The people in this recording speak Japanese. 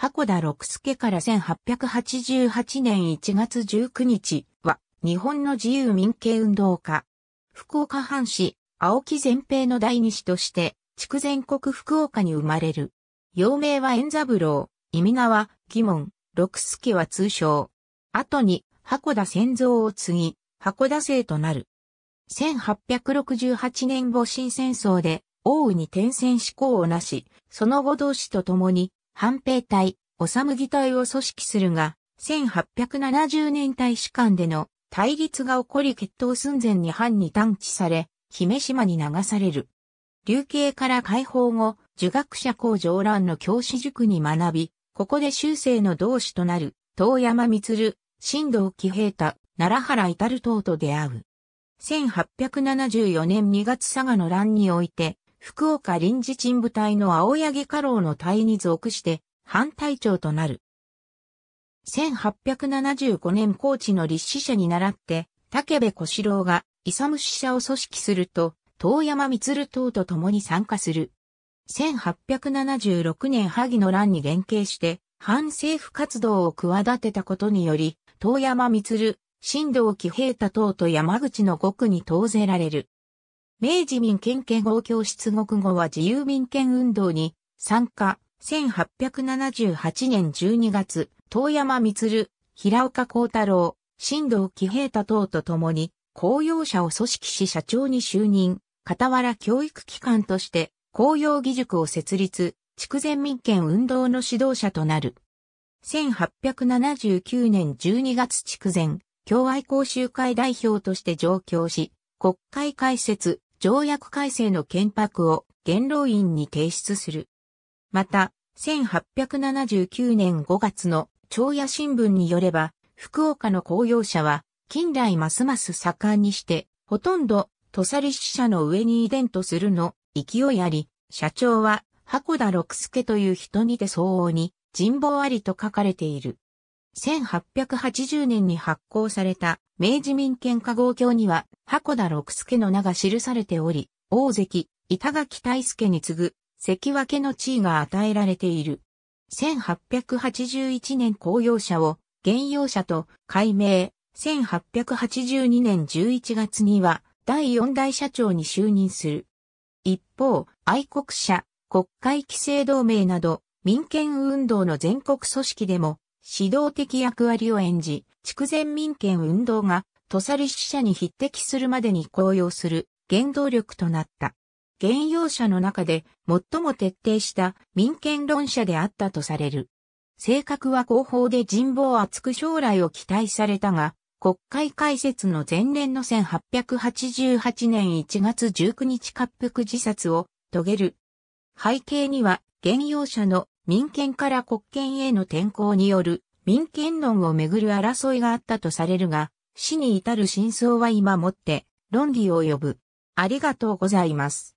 箱田六助から1888年1月19日は、日本の自由民権運動家。福岡藩士、青木全平の第二子として、筑前国福岡に生まれる。幼名は円三郎、意味川、疑門、六助は通称。後に、箱田先造を継ぎ、箱田生となる。1868年戊辰戦争で、王に転戦志向をなし、その後同志と共に反兵隊、おさむぎ隊を組織するが、1870年大使館での対立が起こり決闘寸前に藩に探知され、姫島に流される。流刑から解放後、儒学者校上乱の教師塾に学び、ここで修正の同志となる、遠山光、新道喜平太、奈良原至等と出会う。1874年2月佐賀の乱において、福岡臨時鎮部隊の青柳家老の隊に属して、反隊長となる。1875年高知の立志社に倣って、竹部小四郎が、勇使社を組織すると、遠山光等と共に参加する。1876年萩の乱に連携して、反政府活動を企てたことにより、遠山光、新道喜平太等と山口の極に投ぜられる。明治民権権号教室国語は自由民権運動に参加。1878年12月、遠山光、平岡幸太郎、新藤喜平太等と共に、公用者を組織し社長に就任、傍ら教育機関として公用義塾を設立、筑前民権運動の指導者となる。1879年12月筑前、共愛講習会代表として上京し、国会開設、条約改正の憲白を元老院に提出する。また、1879年5月の朝野新聞によれば、福岡の公用車は近来ますます盛んにして、ほとんど土佐利支社の上に遺伝とするの勢いあり、社長は箱田六助という人にて相応に人望ありと書かれている。1880年に発行された明治民権化合協には箱田六助の名が記されており、大関、板垣大助に次ぐ、関脇の地位が与えられている。1881年公用者を、現用者と改名、1882年11月には、第四代社長に就任する。一方、愛国者、国会規制同盟など、民権運動の全国組織でも、指導的役割を演じ、筑前民権運動が土佐リ死者に匹敵するまでに高揚する原動力となった。原用者の中で最も徹底した民権論者であったとされる。性格は広報で人望厚く将来を期待されたが、国会開設の前年の1888年1月19日滑腹自殺を遂げる。背景には、原用者の民権から国権への転向による民権論をめぐる争いがあったとされるが、死に至る真相は今もって論議を呼ぶ。ありがとうございます。